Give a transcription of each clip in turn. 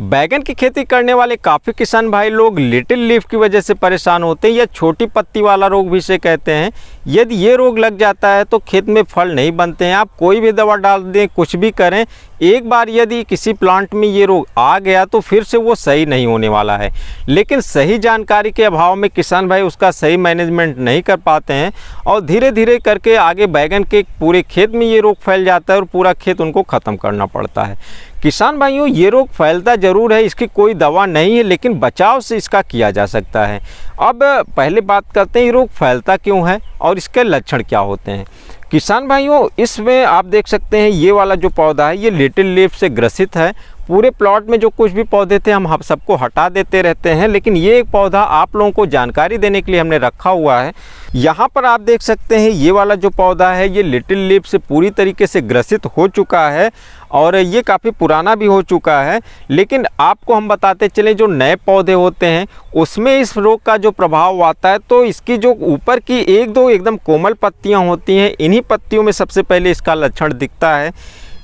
बैगन की खेती करने वाले काफ़ी किसान भाई लोग लिटिल लीफ की वजह से परेशान होते हैं या छोटी पत्ती वाला रोग भी से कहते हैं यदि ये रोग लग जाता है तो खेत में फल नहीं बनते हैं आप कोई भी दवा डाल दें कुछ भी करें एक बार यदि किसी प्लांट में ये रोग आ गया तो फिर से वो सही नहीं होने वाला है लेकिन सही जानकारी के अभाव में किसान भाई उसका सही मैनेजमेंट नहीं कर पाते हैं और धीरे धीरे करके आगे बैगन के पूरे खेत में ये रोग फैल जाता है और पूरा खेत उनको ख़त्म करना पड़ता है किसान भाइयों ये रोग फैलता ज़रूर है इसकी कोई दवा नहीं है लेकिन बचाव से इसका किया जा सकता है अब पहले बात करते हैं ये रोग फैलता क्यों है और इसके लक्षण क्या होते हैं किसान भाइयों इसमें आप देख सकते हैं ये वाला जो पौधा है ये लिटिल लीफ से ग्रसित है पूरे प्लॉट में जो कुछ भी पौधे थे हम सबको हटा देते रहते हैं लेकिन ये एक पौधा आप लोगों को जानकारी देने के लिए हमने रखा हुआ है यहाँ पर आप देख सकते हैं ये वाला जो पौधा है ये लिटिल लीप से पूरी तरीके से ग्रसित हो चुका है और ये काफ़ी पुराना भी हो चुका है लेकिन आपको हम बताते चले जो नए पौधे होते हैं उसमें इस रोग का जो प्रभाव आता है तो इसकी जो ऊपर की एक दो एकदम कोमल पत्तियाँ होती हैं इन इन्हीं पत्तियों में सबसे पहले इसका लक्षण दिखता है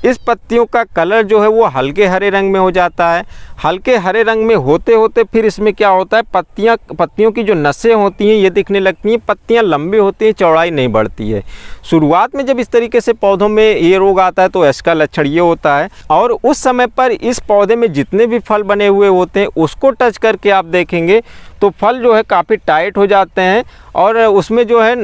इस पत्तियों का कलर जो है वो हल्के हरे रंग में हो जाता है हल्के हरे रंग में होते होते फिर इसमें क्या होता है पत्तियाँ पत्तियों की जो नसें होती हैं ये दिखने लगती हैं पत्तियाँ लंबी होती हैं चौड़ाई नहीं बढ़ती है शुरुआत में जब इस तरीके से पौधों में ये रोग आता है तो इसका लक्षण ये होता है और उस समय पर इस पौधे में जितने भी फल बने हुए होते हैं उसको टच करके आप देखेंगे तो फल जो है काफ़ी टाइट हो जाते हैं और उसमें जो है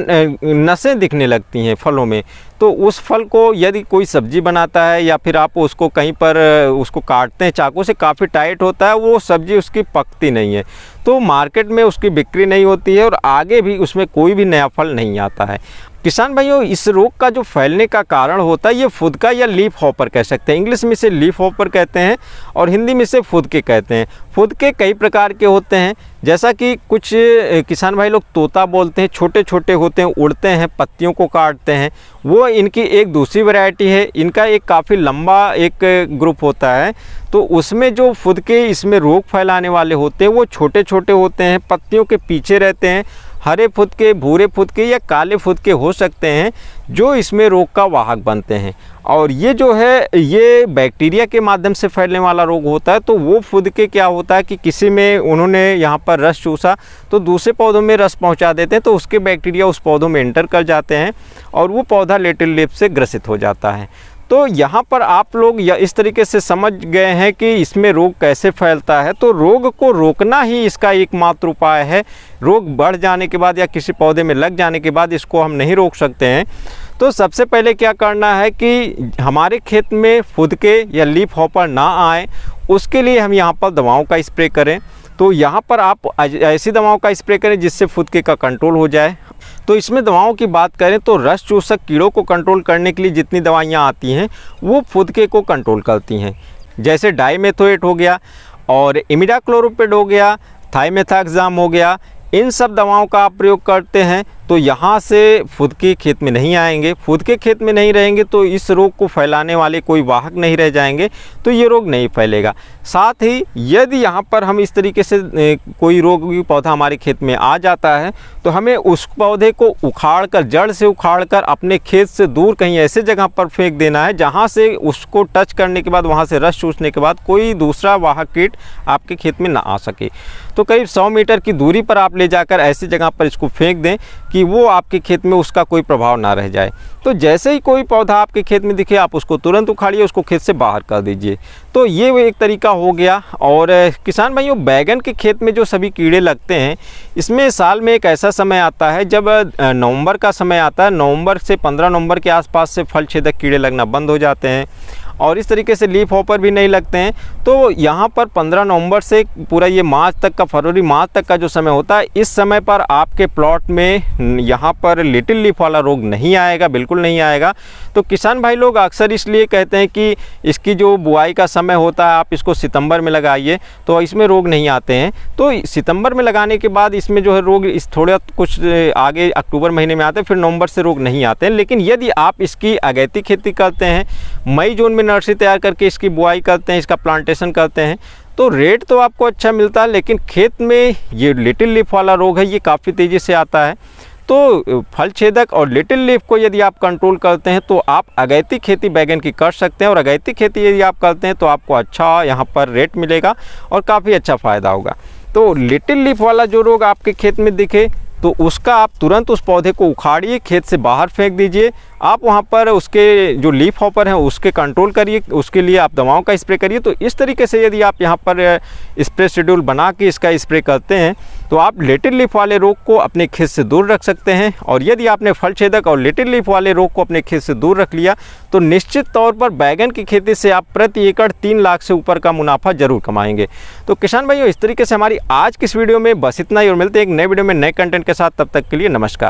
नसें दिखने लगती हैं फलों में तो उस फल को यदि कोई सब्जी बनाता है या फिर आप उसको कहीं पर उसको काटते हैं चाकू से काफ़ी टाइट होता है वो सब्ज़ी उसकी पकती नहीं है तो मार्केट में उसकी बिक्री नहीं होती है और आगे भी उसमें कोई भी नया फल नहीं आता है किसान भाइयों इस रोग का जो फैलने का कारण होता है ये फुदका या लीफ हॉपर कह सकते हैं इंग्लिश में इसे लीफ हॉपर कहते हैं और हिंदी में इसे फुदके कहते हैं फुदके कई प्रकार के होते हैं जैसा कि कुछ किसान भाई लोग तोता बोलते हैं छोटे छोटे होते हैं उड़ते हैं पत्तियों को काटते हैं वो इनकी एक दूसरी वैरायटी है इनका एक काफ़ी लंबा एक ग्रुप होता है तो उसमें जो फुदके इसमें रोग फैलाने वाले होते हैं वो छोटे छोटे होते हैं पत्तियों के पीछे रहते हैं हरे फुदके भूरे फुदके या काले फुदके हो सकते हैं जो इसमें रोग का वाहक बनते हैं और ये जो है ये बैक्टीरिया के माध्यम से फैलने वाला रोग होता है तो वो फुदके क्या होता है कि किसी में उन्होंने यहाँ पर रस चूसा तो दूसरे पौधों में रस पहुँचा देते हैं तो उसके बैक्टीरिया उस पौधों में एंटर कर जाते हैं और वो पौधा लेटिल लेप से ग्रसित हो जाता है तो यहाँ पर आप लोग या इस तरीके से समझ गए हैं कि इसमें रोग कैसे फैलता है तो रोग को रोकना ही इसका एकमात्र उपाय है रोग बढ़ जाने के बाद या किसी पौधे में लग जाने के बाद इसको हम नहीं रोक सकते हैं तो सबसे पहले क्या करना है कि हमारे खेत में फुद के या लीफ हॉपर ना आए उसके लिए हम यहाँ पर दवाओं का स्प्रे करें तो यहाँ पर आप ऐसी दवाओं का स्प्रे करें जिससे फुदके का कंट्रोल हो जाए तो इसमें दवाओं की बात करें तो रस चूसक कीड़ों को कंट्रोल करने के लिए जितनी दवाइयाँ आती हैं वो फुदके को कंट्रोल करती हैं जैसे डाईमेथोएट हो गया और इमिडाक्लोरोपेड हो गया थाईमेथाक्जाम हो गया इन सब दवाओं का आप प्रयोग करते हैं तो यहाँ से खुद के खेत में नहीं आएंगे खुद के खेत में नहीं रहेंगे तो इस रोग को फैलाने वाले कोई वाहक नहीं रह जाएंगे तो ये रोग नहीं फैलेगा साथ ही यदि यहाँ पर हम इस तरीके से कोई रोग पौधा हमारे खेत में आ जाता है तो हमें उस पौधे को उखाड़ कर जड़ से उखाड़ कर अपने खेत से दूर कहीं ऐसे जगह पर फेंक देना है जहाँ से उसको टच करने के बाद वहाँ से रस चूसने के बाद कोई दूसरा वाहक कीट आपके खेत में ना आ सके तो करीब सौ मीटर की दूरी पर आप ले जाकर ऐसी जगह पर इसको फेंक दें कि कि वो आपके खेत में उसका कोई प्रभाव ना रह जाए तो जैसे ही कोई पौधा आपके खेत में दिखे आप उसको तुरंत उखाड़िए उसको खेत से बाहर कर दीजिए तो ये वो एक तरीका हो गया और किसान भाइयों बैगन के खेत में जो सभी कीड़े लगते हैं इसमें साल में एक ऐसा समय आता है जब नवंबर का समय आता है नवंबर से पंद्रह नवंबर के आसपास से फल छेदक कीड़े लगना बंद हो जाते हैं और इस तरीके से लीफ हॉपर भी नहीं लगते हैं तो यहाँ पर 15 नवंबर से पूरा ये मार्च तक का फरवरी मार्च तक का जो समय होता है इस समय पर आपके प्लॉट में यहाँ पर लिटिल लीफ वाला रोग नहीं आएगा बिल्कुल नहीं आएगा तो किसान भाई लोग अक्सर इसलिए कहते हैं कि इसकी जो बुआई का समय होता है आप इसको सितंबर में लगाइए तो इसमें रोग नहीं आते हैं तो सितंबर में लगाने के बाद इसमें जो है रोग इस थोड़ा कुछ आगे अक्टूबर महीने में आते हैं फिर नवंबर से रोग नहीं आते हैं लेकिन यदि आप इसकी अगैती खेती करते हैं मई जून में नर्सरी तैयार करके इसकी बुआई करते हैं इसका प्लांटेशन करते हैं तो रेट तो आपको अच्छा मिलता है लेकिन खेत में ये लिटिल लीफ वाला रोग है ये काफ़ी तेज़ी से आता है तो फल छेदक और लिटिल लीफ को यदि आप कंट्रोल करते हैं तो आप अगैती खेती बैगन की कर सकते हैं और अगैती खेती यदि आप करते हैं तो आपको अच्छा यहाँ पर रेट मिलेगा और काफ़ी अच्छा फ़ायदा होगा तो लिटिल लीफ वाला जो रोग आपके खेत में दिखे तो उसका आप तुरंत उस पौधे को उखाड़िए खेत से बाहर फेंक दीजिए आप वहाँ पर उसके जो लीफ हॉपर हैं उसके कंट्रोल करिए उसके लिए आप दवाओं का स्प्रे करिए तो इस तरीके से यदि आप यहाँ पर स्प्रे शेड्यूल बना के इसका स्प्रे करते हैं तो आप लिटिल लीफ वाले रोग को अपने खेत से दूर रख सकते हैं और यदि आपने फल छेदक और लिटिल लीफ वाले रोग को अपने खेत से दूर रख लिया तो निश्चित तौर पर बैगन की खेती से आप प्रति एकड़ तीन लाख से ऊपर का मुनाफा जरूर कमाएंगे तो किसान भाइयों इस तरीके से हमारी आज की इस वीडियो में बस इतना ही और मिलते हैं एक नए वीडियो में नए कंटेंट के साथ तब तक के लिए नमस्कार